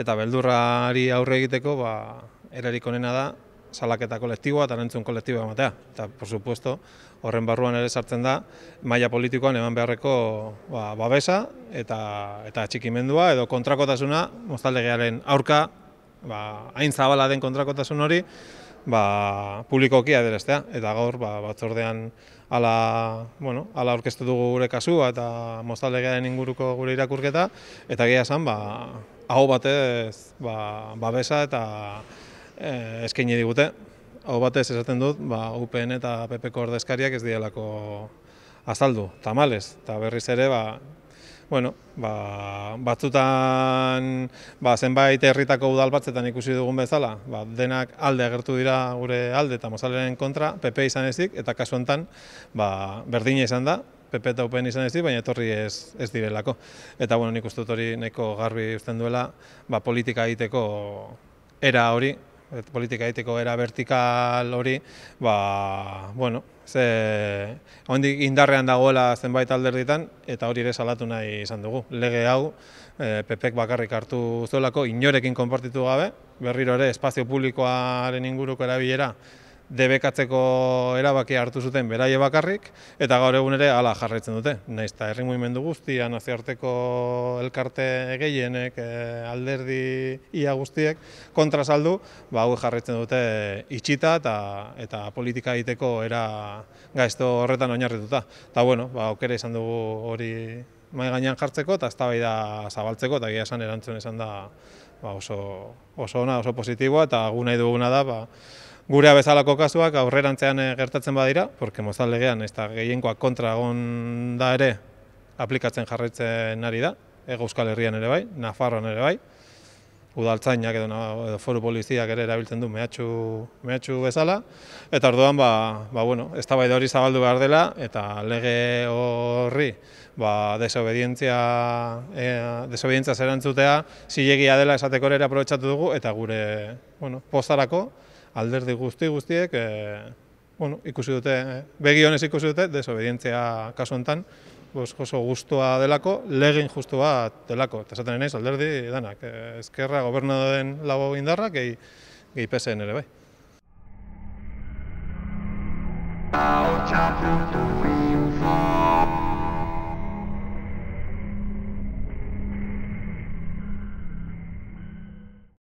eta beldurrari aurre egiteko ba, erarik onena da salaketa kolektiboa eta erantzun kolektiboa ematea. Eta, por supuesto, horren barruan ere sartzen da, maila politikoan eman beharreko ba, babesa eta, eta txikimendua edo kontrakotasuna, moztaldegiaren aurka, ba, hain zabala den kontrakotasun hori, ba, publikoki aderestea. Eta gaur, ba, batzordean ala, bueno, ala orkestu dugu gure kasua eta moztaldegiaren inguruko gure irakurketa, eta gehiagasan, ba, hau batez ba, babesa eta e, eskaini digute. Hau batez esaten dut, ba, UPN eta PPko ordezkariak ez dielako azaldu, tamales, eta berriz ere, ba, Bueno, ba, batzutan ba, zenbait herritako udal batzetan ikusi dugun bezala, ba, denak alde agertu dira gure alde eta mozalaren kontra, PP izan ezik, eta kasu enten ba, berdina izan da, PP eta UPN izan ez baina etorri ez, ez direlako. Eta bueno, nik uste dut hori neko garbi usten duela, ba, politika egiteko era hori, politika egiteko era vertikal hori, ba, bueno, ze, hondik indarrean dagoela zenbait alderditan, eta hori ere salatu nahi izan dugu. Lege hau, e, bakarrik hartu zuelako, inorekin konpartitu gabe, berriro ere espazio publikoaren inguruko erabilera, debekatzeko erabaki hartu zuten beraie bakarrik, eta gaur egun ere ala dute. Naiz eta herri muimendu guztia, nazioarteko elkarte egeienek, eh, alderdi ia guztiek, kontra saldu, ba hau jarraitzen dute itxita eta, eta politika egiteko era gaizto horretan oinarrituta. Eta bueno, ba, okera izan dugu hori mai gainean jartzeko eta eztabaida zabaltzeko eta gisa esan erantzun izan da ba oso oso ona oso positiboa eta nahi duguna da ba gurea bezalako kasuak aurrerantzean eh, gertatzen badira, porque mozaldean ez da gehienkoa kontra da ere aplikatzen jarraitzen ari da, ego euskal herrian ere bai, Nafarroan ere bai, udaltzainak edo, foru poliziak ere erabiltzen du mehatxu, mehatxu bezala, eta orduan, ba, ba bueno, ez da bai hori zabaldu behar dela, eta lege horri ba, desobedientzia, e, desobedientzia zerantzutea, zilegia dela esatekorera ere dugu, eta gure bueno, postarako, alderdi guzti guztiek e, bueno, ikusi dute eh, begionez ikusi dute desobedientzia kasu hontan oso guztua delako legin justua delako eta esaten naiz alderdi danak eskerra eh, ezkerra den labo indarrak gei gei pesen ere bai